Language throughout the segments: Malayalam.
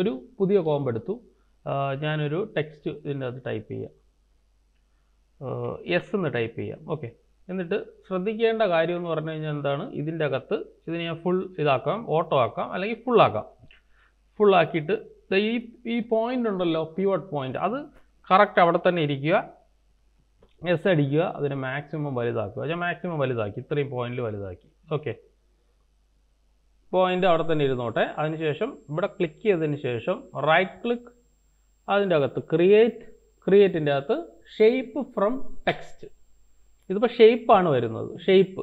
ഒരു പുതിയ കോമ്പ് എടുത്തു ഞാനൊരു ടെക്സ്റ്റ് ഇതിൻ്റെ അകത്ത് ടൈപ്പ് ചെയ്യാം എസ് എന്ന് ടൈപ്പ് ചെയ്യാം ഓക്കെ എന്നിട്ട് ശ്രദ്ധിക്കേണ്ട കാര്യം എന്ന് പറഞ്ഞു കഴിഞ്ഞാൽ എന്താണ് ഇതിൻ്റെ അകത്ത് ഇതിനെ ഞാൻ ഫുൾ ഇതാക്കാം ഓട്ടോ ആക്കാം അല്ലെങ്കിൽ ഫുള്ളാക്കാം ഫുള്ളാക്കിയിട്ട് ഈ ഈ പോയിൻ്റ് ഉണ്ടല്ലോ പിവട്ട് പോയിൻ്റ് അത് കറക്റ്റ് അവിടെ തന്നെ ഇരിക്കുക എസ് അടിക്കുക അതിനെ മാക്സിമം വലുതാക്കുക ഞാൻ മാക്സിമം വലുതാക്കി ഇത്രയും പോയിന്റിൽ വലുതാക്കി ഓക്കെ പോയിൻ്റ് അവിടെ തന്നെ ഇരുന്നോട്ടെ അതിനുശേഷം ഇവിടെ ക്ലിക്ക് ചെയ്തതിന് ശേഷം റൈറ്റ് ക്ലിക്ക് അതിൻ്റെ അകത്ത് ക്രിയേറ്റ് ക്രിയേറ്റിൻ്റെ അകത്ത് ഷേപ്പ് ഫ്രം ടെക്സ്റ്റ് ഇതിപ്പോൾ ഷെയ്പ്പാണ് വരുന്നത് ഷേപ്പ്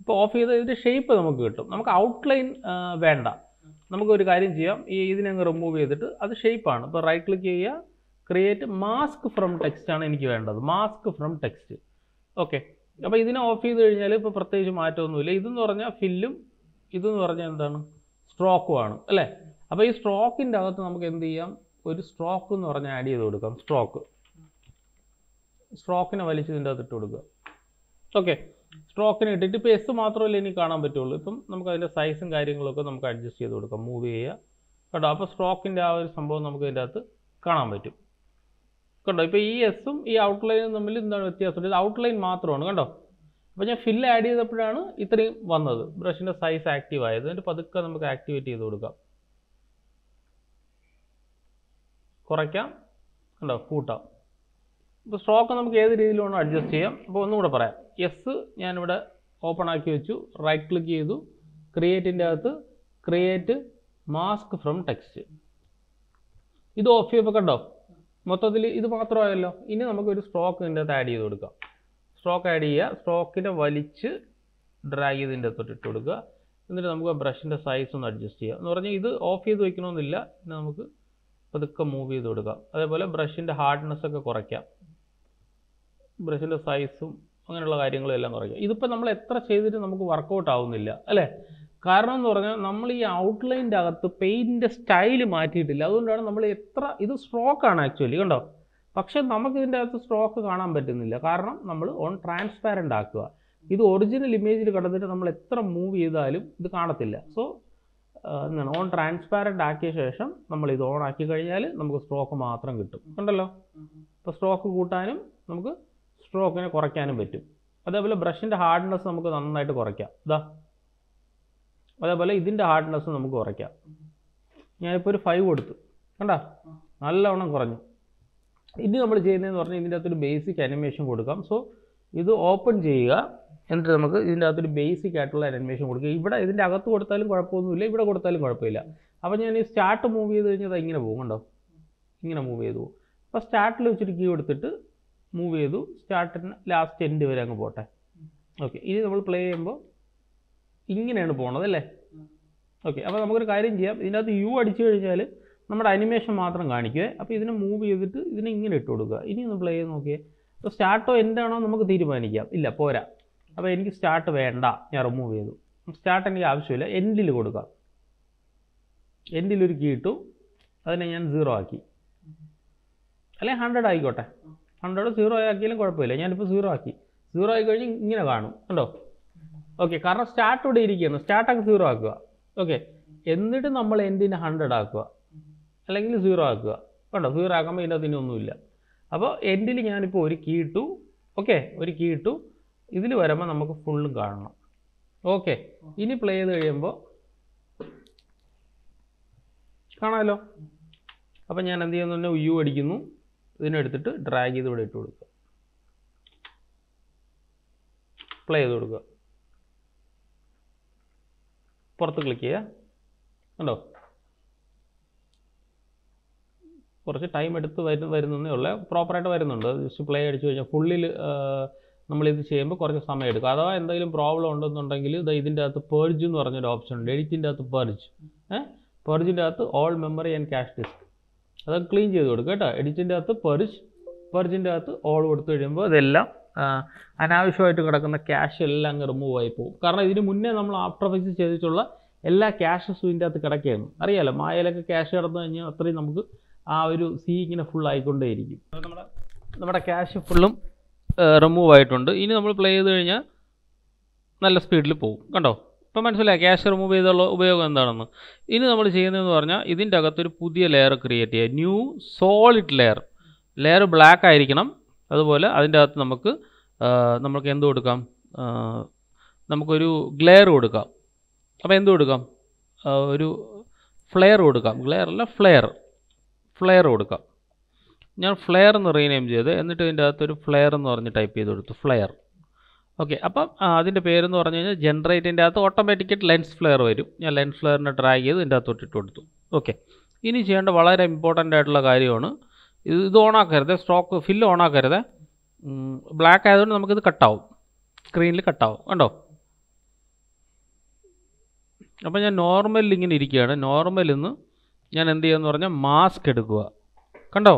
ഇപ്പോൾ ഓഫ് ചെയ്ത് ഇതിൻ്റെ ഷേപ്പ് നമുക്ക് കിട്ടും നമുക്ക് ഔട്ട്ലൈൻ വേണ്ട നമുക്കൊരു കാര്യം ചെയ്യാം ഈ ഇതിനെ അങ്ങ് റിമൂവ് ചെയ്തിട്ട് അത് ഷേപ്പാണ് ഇപ്പോൾ റൈറ്റ് ക്ലിക്ക് ചെയ്യുക ക്രിയേറ്റ് മാസ്ക് ഫ്രം ടെക്സ്റ്റ് ആണ് എനിക്ക് വേണ്ടത് മാസ്ക് ഫ്രം ടെക്സ്റ്റ് ഓക്കെ അപ്പോൾ ഇതിനെ ഓഫ് ചെയ്ത് കഴിഞ്ഞാൽ ഇപ്പോൾ പ്രത്യേകിച്ച് മാറ്റമൊന്നുമില്ല ഇതെന്ന് പറഞ്ഞാൽ ഫില്ലും ഇതെന്ന് പറഞ്ഞാൽ എന്താണ് സ്ട്രോക്കുമാണ് അല്ലേ അപ്പോൾ ഈ സ്ട്രോക്കിൻ്റെ അകത്ത് നമുക്ക് എന്ത് ചെയ്യാം ഒരു സ്ട്രോക്ക് എന്ന് പറഞ്ഞാൽ ആഡ് ചെയ്ത് കൊടുക്കാം സ്ട്രോക്ക് സ്ട്രോക്കിനെ വലിച്ച് ഇതിൻ്റെ അകത്ത് ഇട്ട് കൊടുക്കുക ഓക്കെ സ്ട്രോക്കിനെ ഇട്ടിട്ട് ഇപ്പോൾ എസ് മാത്രമല്ല ഇനി കാണാൻ പറ്റുള്ളൂ ഇപ്പം നമുക്ക് അതിൻ്റെ സൈസും കാര്യങ്ങളൊക്കെ നമുക്ക് അഡ്ജസ്റ്റ് ചെയ്ത് കൊടുക്കാം മൂവ് ചെയ്യുക കേട്ടോ അപ്പോൾ സ്ട്രോക്കിൻ്റെ ആ ഒരു സംഭവം നമുക്ക് ഇതിൻ്റെ അകത്ത് കാണാൻ പറ്റും കണ്ടോ ഇപ്പോൾ ഈ എസും ഈ ഔട്ട്ലൈനും തമ്മിൽ എന്താണ് വ്യത്യാസം ഇത് ഔട്ട്ലൈൻ മാത്രമാണ് കണ്ടോ അപ്പോൾ ഞാൻ ഫില്ല് ആഡ് ചെയ്തപ്പോഴാണ് ഇത്രയും വന്നത് ബ്രഷിൻ്റെ സൈസ് ആക്റ്റീവ് ആയത് എന്നിട്ട് പതുക്കെ നമുക്ക് ആക്ടിവേറ്റ് ചെയ്ത് കൊടുക്കാം കുറയ്ക്കാം കണ്ടോ കൂട്ടാം ഇപ്പോൾ സ്ട്രോക്ക് നമുക്ക് ഏത് രീതിയിൽ വേണം അഡ്ജസ്റ്റ് ചെയ്യാം അപ്പോൾ കൂടെ പറയാം എസ് ഞാനിവിടെ ഓപ്പൺ ആക്കി വെച്ചു റൈറ്റ് ക്ലിക്ക് ചെയ്തു ക്രിയേറ്റിൻ്റെ അകത്ത് ക്രിയേറ്റ് മാസ്ക് ഫ്രം ടെക്സ്റ്റ് ഇത് ഓഫ് ചെയ്യപ്പോൾ കണ്ടോ മൊത്തത്തിൽ ഇത് മാത്രമായല്ലോ ഇനി നമുക്കൊരു സ്ട്രോക്ക് ഇതിൻ്റെ അകത്ത് ആഡ് ചെയ്ത് കൊടുക്കാം സ്ട്രോക്ക് ആഡ് ചെയ്യുക സ്ട്രോക്കിനെ വലിച്ച് ഡ്രാഗ് ചെയ്തിൻ്റെ അകത്തോട്ട് ഇട്ട് കൊടുക്കുക എന്നിട്ട് നമുക്ക് ബ്രഷിൻ്റെ സൈസ് ഒന്ന് അഡ്ജസ്റ്റ് ചെയ്യാം എന്ന് പറഞ്ഞാൽ ഇത് ഓഫ് ചെയ്ത് വയ്ക്കണമെന്നില്ല നമുക്ക് പതുക്കെ മൂവ് ചെയ്ത് കൊടുക്കാം അതേപോലെ ബ്രഷിൻ്റെ ഹാർഡ്നെസ് ഒക്കെ കുറയ്ക്കാം ബ്രഷിൻ്റെ സൈസും അങ്ങനെയുള്ള കാര്യങ്ങളെല്ലാം കുറയ്ക്കാം ഇതിപ്പോൾ നമ്മൾ എത്ര ചെയ്തിട്ട് നമുക്ക് വർക്കൗട്ട് ആവുന്നില്ല അല്ലേ കാരണം എന്ന് പറഞ്ഞാൽ നമ്മൾ ഈ ഔട്ട്ലൈൻ്റെ അകത്ത് പെയിൻറ്റിൻ്റെ സ്റ്റൈൽ മാറ്റിയിട്ടില്ല അതുകൊണ്ടാണ് നമ്മൾ എത്ര ഇത് സ്ട്രോക്കാണ് ആക്ച്വലി കണ്ടോ പക്ഷേ നമുക്ക് ഇതിൻ്റെ അകത്ത് സ്ട്രോക്ക് കാണാൻ പറ്റുന്നില്ല കാരണം നമ്മൾ ഓൺ ട്രാൻസ്പാരൻ്റ് ആക്കുക ഇത് ഒറിജിനൽ ഇമേജിൽ കിടന്നിട്ട് നമ്മൾ എത്ര മൂവ് ചെയ്താലും ഇത് കാണത്തില്ല സോ എന്താണ് ഓൺ ട്രാൻസ്പാരൻ്റ് ആക്കിയ ശേഷം നമ്മൾ ഇത് ഓൺ ആക്കി കഴിഞ്ഞാൽ നമുക്ക് സ്ട്രോക്ക് മാത്രം കിട്ടും ഉണ്ടല്ലോ അപ്പോൾ സ്ട്രോക്ക് കൂട്ടാനും നമുക്ക് സ്ട്രോക്കിനെ കുറയ്ക്കാനും പറ്റും അതേപോലെ ബ്രഷിൻ്റെ ഹാർഡ്നെസ് നമുക്ക് നന്നായിട്ട് കുറയ്ക്കാം ഇതാ അതേപോലെ ഇതിൻ്റെ ഹാർഡ്നെസ് നമുക്ക് കുറയ്ക്കാം ഞാനിപ്പോൾ ഒരു ഫൈവ് കൊടുത്തു കണ്ട നല്ലവണ്ണം കുറഞ്ഞു ഇനി നമ്മൾ ചെയ്യുന്നതെന്ന് പറഞ്ഞാൽ ഇതിൻ്റെ അകത്തൊരു ബേസിക് അനിമേഷൻ കൊടുക്കാം സോ ഇത് ഓപ്പൺ ചെയ്യുക എന്നിട്ട് നമുക്ക് ഇതിൻ്റെ അകത്തൊരു ബേസിക് ആയിട്ടുള്ള അനിമേഷൻ കൊടുക്കുക ഇവിടെ ഇതിൻ്റെ അകത്ത് കൊടുത്താലും കുഴപ്പമൊന്നുമില്ല ഇവിടെ കൊടുത്താലും കുഴപ്പമില്ല അപ്പോൾ ഞാൻ ഈ സ്റ്റാർട്ട് മൂവ് ചെയ്ത് കഴിഞ്ഞാൽ അത് ഇങ്ങനെ പോകും കണ്ടോ ഇങ്ങനെ മൂവ് ചെയ്തു പോകും അപ്പോൾ സ്റ്റാർട്ടിൽ വെച്ചിട്ട് കീ എടുത്തിട്ട് മൂവ് ചെയ്തു സ്റ്റാർട്ടിന് ലാസ്റ്റ് എൻഡ് വരെ അങ്ങ് പോട്ടെ ഓക്കെ ഇനി നമ്മൾ പ്ലേ ചെയ്യുമ്പോൾ ഇങ്ങനെയാണ് പോണത് അല്ലേ ഓക്കെ അപ്പോൾ നമുക്കൊരു കാര്യം ചെയ്യാം ഇതിനകത്ത് യു അടിച്ചു കഴിഞ്ഞാൽ നമ്മുടെ അനിമേഷൻ മാത്രം കാണിക്കുക അപ്പോൾ ഇതിനെ മൂവ് ചെയ്തിട്ട് ഇതിനെ ഇങ്ങനെ ഇട്ട് കൊടുക്കുക ഇനി ഒന്ന് പ്ലേ ചെയ്ത് നോക്കിയേ അപ്പോൾ സ്റ്റാർട്ടോ എന്താണോ നമുക്ക് തീരുമാനിക്കാം ഇല്ല പോരാ അപ്പോൾ എനിക്ക് സ്റ്റാർട്ട് വേണ്ട ഞാൻ റിമൂവ് ചെയ്തു സ്റ്റാർട്ട് എനിക്ക് ആവശ്യമില്ല എൻഡിൽ കൊടുക്കാം ഒരു കീ ഇട്ടു അതിനെ ഞാൻ സീറോ ആക്കി അല്ലെങ്കിൽ ഹൺഡ്രഡ് ആയിക്കോട്ടെ ഹൺഡ്രഡ് സീറോ ആക്കിയാലും കുഴപ്പമില്ല ഞാനിപ്പോൾ സീറോ ആക്കി സീറോ ആയി കഴിഞ്ഞ് ഇങ്ങനെ കാണും കണ്ടോ ഓക്കെ കാരണം സ്റ്റാർട്ട് ഇവിടെ ഇരിക്കുകയാണ് സ്റ്റാർട്ടൊക്കെ സീറോ ആക്കുക ഓക്കെ എന്നിട്ട് നമ്മൾ എൻഡിനെ ഹൺഡ്രഡ് ആക്കുക അല്ലെങ്കിൽ സീറോ ആക്കുക കണ്ടോ സീറോ ആക്കുമ്പോൾ ഇതിനകത്ത് ഇനി ഒന്നുമില്ല അപ്പോൾ എൻഡിൽ ഞാനിപ്പോൾ ഒരു കീ ഇട്ടു ഓക്കെ ഒരു കീ ഇട്ടു ഇതിൽ വരുമ്പോൾ നമുക്ക് ഫുള്ളും കാണണം ഓക്കെ ഇനി പ്ലേ ചെയ്ത് കഴിയുമ്പോൾ കാണാമല്ലോ അപ്പം ഞാൻ എന്ത് ചെയ്യുന്നു തന്നെ യു അടിക്കുന്നു ഇതിനെടുത്തിട്ട് ഡ്രാഗ് ചെയ്ത് ഇവിടെ ഇട്ട് കൊടുക്കുക പ്ലേ ചെയ്ത് കൊടുക്കുക പുറത്ത് ക്ലിക്ക് ചെയ്യുക കണ്ടോ കുറച്ച് ടൈം എടുത്ത് വരു വരുന്നതേ ഉള്ളു പ്രോപ്പറായിട്ട് വരുന്നുണ്ട് ജസ്റ്റ് പ്ലേ അടിച്ചു കഴിഞ്ഞാൽ ഫുള്ളിൽ നമ്മളിത് ചെയ്യുമ്പോൾ കുറച്ച് സമയം എടുക്കും അഥവാ എന്തെങ്കിലും പ്രോബ്ലം ഉണ്ടെന്നുണ്ടെങ്കിൽ ഇത് ഇതിൻ്റെ അകത്ത് പേർജ് എന്ന് പറഞ്ഞൊരു ഓപ്ഷൻ ഉണ്ട് എഡിറ്റിൻ്റെ അകത്ത് പേർജ് ഏ പേർജിൻ്റെ അകത്ത് all memory and cache disk അത് ക്ലീൻ ചെയ്ത് കൊടുക്കുക കേട്ടോ എഡിറ്റിൻ്റെ അകത്ത് പെർജ് പെർജിൻ്റെ അകത്ത് ഓൾ കൊടുത്തു കഴിയുമ്പോൾ ഇതെല്ലാം അനാവശ്യമായിട്ട് കിടക്കുന്ന ക്യാഷ് എല്ലാം അങ്ങ് റിമൂവ് ആയി പോകും കാരണം ഇതിന് മുന്നേ നമ്മൾ ആഫ്റ്റർ എഫക്ട്സ് ചെയ്തിട്ടുള്ള എല്ലാ ക്യാഷസും ഇതിൻ്റെ അകത്ത് കിടക്കുകയായിരുന്നു അറിയാലോ മായയിലൊക്കെ ക്യാഷ് കിടന്നു കഴിഞ്ഞാൽ അത്രയും നമുക്ക് ആ ഒരു സി ഇങ്ങനെ ഫുൾ ആയിക്കൊണ്ടേയിരിക്കും നമ്മുടെ നമ്മുടെ ക്യാഷ് ഫുള്ളും റിമൂവ് ആയിട്ടുണ്ട് ഇനി നമ്മൾ പ്ലേ ചെയ്ത് കഴിഞ്ഞാൽ നല്ല സ്പീഡിൽ പോകും കണ്ടോ ഇപ്പം മനസ്സിലായി ക്യാഷ് റിമൂവ് ചെയ്തുള്ള ഉപയോഗം എന്താണെന്ന് ഇനി നമ്മൾ ചെയ്യുന്നതെന്ന് പറഞ്ഞാൽ ഇതിൻ്റെ അകത്തൊരു പുതിയ ലെയർ ക്രിയേറ്റ് ചെയ്യുക new solid layer layer black ആയിരിക്കണം അതുപോലെ അതിൻ്റെ അകത്ത് നമുക്ക് നമുക്ക് എന്ത് കൊടുക്കാം നമുക്കൊരു ഗ്ലെയർ കൊടുക്കാം അപ്പോൾ എന്ത് കൊടുക്കാം ഒരു ഫ്ലെയർ കൊടുക്കാം ഗ്ലെയർ അല്ല ഫ്ലെയർ ഫ്ലെയർ കൊടുക്കാം ഞാൻ ഫ്ലെയർ എന്ന് റീനെയിം ചെയ്ത് എന്നിട്ട് ഇതിൻ്റെ അകത്തൊരു ഫ്ലെയർ എന്ന് പറഞ്ഞ് ടൈപ്പ് ചെയ്ത് കൊടുത്തു ഫ്ലെയർ ഓക്കെ അപ്പം അതിൻ്റെ പേരെന്ന് പറഞ്ഞു കഴിഞ്ഞാൽ ജനറേറ്റിൻ്റെ അകത്ത് ഓട്ടോമാറ്റിക്കായിട്ട് ലെൻസ് ഫ്ലെയർ വരും ഞാൻ ലെൻസ് ഫ്ലെയറിനെ ഡ്രാഗ് ചെയ്ത് ഇതിൻ്റെ അകത്തോട്ട് ഇട്ട് കൊടുത്തു ഓക്കെ ഇനി ചെയ്യേണ്ട വളരെ ഇമ്പോർട്ടൻ്റ് ആയിട്ടുള്ള കാര്യമാണ് ഇത് ഇത് ഓണാക്കരുത് സ്റ്റോക്ക് ഫില്ല് ഓണാക്കരുത് ബ്ലാക്ക് ആയതുകൊണ്ട് നമുക്കിത് കട്ടാവും സ്ക്രീനിൽ കട്ടാവും കണ്ടോ അപ്പോൾ ഞാൻ നോർമലിൽ ഇങ്ങനെ ഇരിക്കുകയാണ് നോർമലിൽ നിന്ന് ഞാൻ എന്ത് ചെയ്യുമെന്ന് പറഞ്ഞാൽ മാസ്ക് എടുക്കുക കണ്ടോ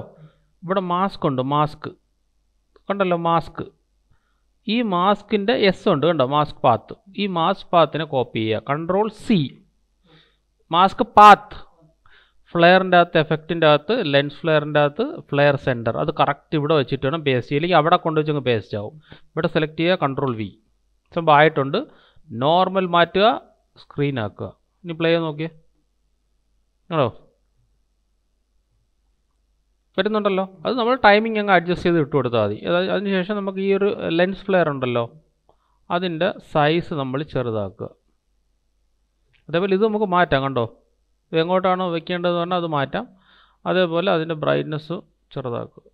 ഇവിടെ മാസ്ക് ഉണ്ട് മാസ്ക് കണ്ടല്ലോ മാസ്ക് ഈ മാസ്കിൻ്റെ എസ് ഉണ്ട് കണ്ടോ മാസ്ക് പാത്ത് ഈ മാസ്ക് പാത്തിനെ കോപ്പി ചെയ്യുക കൺട്രോൾ സി മാസ്ക് പാത്ത് ഫ്ലെയറിൻ്റെ അകത്ത് എഫക്റ്റിൻ്റെ അകത്ത് ലെൻസ് ഫ്ലെയറിൻ്റെ അകത്ത് ഫ്ലെയർ സെൻറ്റർ അത് കറക്റ്റ് ഇവിടെ വെച്ചിട്ട് വേണം പേസ്റ്റ് ചെയ്യുക അവിടെ കൊണ്ടുവച്ച് അങ്ങ് പേസ്റ്റ് ആവും ഇവിടെ സെലക്ട് ചെയ്യുക കൺട്രോൾ വി സംഭവം ആയിട്ടുണ്ട് നോർമൽ മാറ്റുക സ്ക്രീൻ ആക്കുക ഇനി പ്ലേ നോക്കിയേ ആണോ വരുന്നുണ്ടല്ലോ അത് നമ്മൾ ടൈമിംഗ് അങ്ങ് അഡ്ജസ്റ്റ് ചെയ്ത് ഇട്ട് കൊടുത്താൽ മതി അതായത് അതിനുശേഷം നമുക്ക് ഈ ഒരു ലെൻസ് ഫ്ലെയർ ഉണ്ടല്ലോ അതിൻ്റെ സൈസ് നമ്മൾ ചെറുതാക്കുക അതേപോലെ ഇത് നമുക്ക് മാറ്റാം കണ്ടോ ഇത് എങ്ങോട്ടാണോ വെക്കേണ്ടതെന്ന് പറഞ്ഞാൽ അത് മാറ്റാം അതേപോലെ അതിൻ്റെ ബ്രൈറ്റ്നെസ് ചെറുതാക്കുക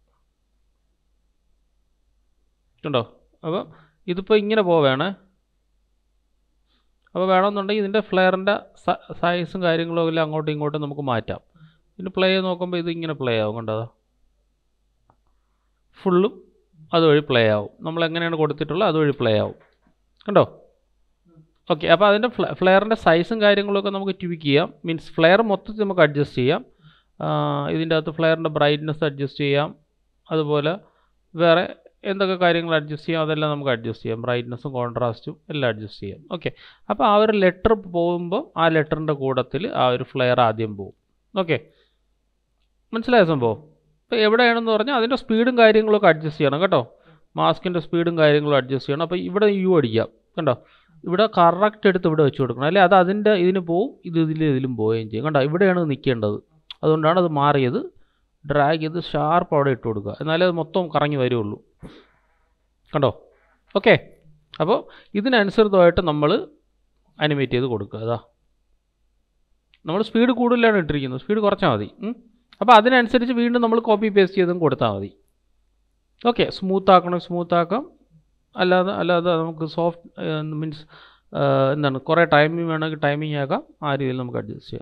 കണ്ടോ അപ്പോൾ ഇതിപ്പോൾ ഇങ്ങനെ പോവുകയാണ് അപ്പോൾ വേണമെന്നുണ്ടെങ്കിൽ ഇതിൻ്റെ ഫ്ലെയറിൻ്റെ സൈസും കാര്യങ്ങളും എല്ലാം അങ്ങോട്ടും ഇങ്ങോട്ടും നമുക്ക് മാറ്റാം ഇതിന് പ്ലേ നോക്കുമ്പോൾ ഇത് ഇങ്ങനെ പ്ലേ ആവും കണ്ടത് ഫുള്ളും അതുവഴി പ്ലേ ആവും നമ്മൾ എങ്ങനെയാണ് കൊടുത്തിട്ടുള്ളത് അതുവഴി പ്ലേ ആവും കണ്ടോ ഓക്കെ അപ്പോൾ അതിൻ്റെ ഫ്ലെയറിൻ്റെ സൈസും കാര്യങ്ങളൊക്കെ നമുക്ക് ട്യൂക്ക് ചെയ്യാം മീൻസ് ഫ്ലെയർ മൊത്തത്തിൽ നമുക്ക് അഡ്ജസ്റ്റ് ചെയ്യാം ഇതിൻ്റെ അകത്ത് ഫ്ലെയറിൻ്റെ ബ്രൈറ്റ്നെസ് അഡ്ജസ്റ്റ് ചെയ്യാം അതുപോലെ വേറെ എന്തൊക്കെ കാര്യങ്ങൾ അഡ്ജസ്റ്റ് ചെയ്യാം അതെല്ലാം നമുക്ക് അഡ്ജസ്റ്റ് ചെയ്യാം ബ്രൈറ്റ്നസ്സും കോൺട്രാസ്റ്റും എല്ലാം അഡ്ജസ്റ്റ് ചെയ്യാം ഓക്കെ അപ്പോൾ ആ ഒരു ലെറ്റർ പോകുമ്പോൾ ആ ലെറ്ററിൻ്റെ കൂടത്തിൽ ആ ഒരു ഫ്ലെയർ ആദ്യം പോകും ഓക്കെ മനസ്സിലായ സംഭവം ഇപ്പോൾ എവിടെയാണെന്ന് പറഞ്ഞാൽ അതിൻ്റെ സ്പീഡും കാര്യങ്ങളൊക്കെ അഡ്ജസ്റ്റ് ചെയ്യണം കേട്ടോ മാസ്കിൻ്റെ സ്പീഡും കാര്യങ്ങളും അഡ്ജസ്റ്റ് ചെയ്യണം അപ്പോൾ ഇവിടെ യു അടിക്കാം കണ്ടോ ഇവിടെ കറക്റ്റ് എടുത്ത് ഇവിടെ വെച്ച് കൊടുക്കണം അല്ലെ അത് അതിൻ്റെ ഇതിന് പോവും ഇത് ഇതിൽ ഇതിലും പോവുകയും ചെയ്യും കണ്ടോ ഇവിടെയാണ് നിൽക്കേണ്ടത് അതുകൊണ്ടാണ് അത് മാറിയത് ഡ്രാഗ് ചെയ്ത് ഷാർപ്പ് അവിടെ ഇട്ട് കൊടുക്കുക എന്നാലേ അത് മൊത്തം കറങ്ങി വരുള്ളൂ കണ്ടോ ഓക്കെ അപ്പോൾ ഇതിനനുസൃതമായിട്ട് നമ്മൾ അനിമേറ്റ് ചെയ്ത് കൊടുക്കുക അതാ നമ്മൾ സ്പീഡ് കൂടുതലാണ് ഇട്ടിരിക്കുന്നത് സ്പീഡ് കുറച്ചാൽ മതി അപ്പോൾ അതിനനുസരിച്ച് വീണ്ടും നമ്മൾ കോപ്പി പേസ്റ്റ് ചെയ്തും കൊടുത്താൽ മതി ഓക്കെ സ്മൂത്ത് ആക്കണം സ്മൂത്ത് ആക്കാം അല്ലാതെ അല്ലാതെ നമുക്ക് സോഫ്റ്റ് മീൻസ് എന്താണ് കുറേ ടൈമിംഗ് വേണമെങ്കിൽ ടൈമിംഗ് ആക്കാം ആ രീതിയിൽ നമുക്ക് അഡ്ജസ്റ്റ് ചെയ്യാം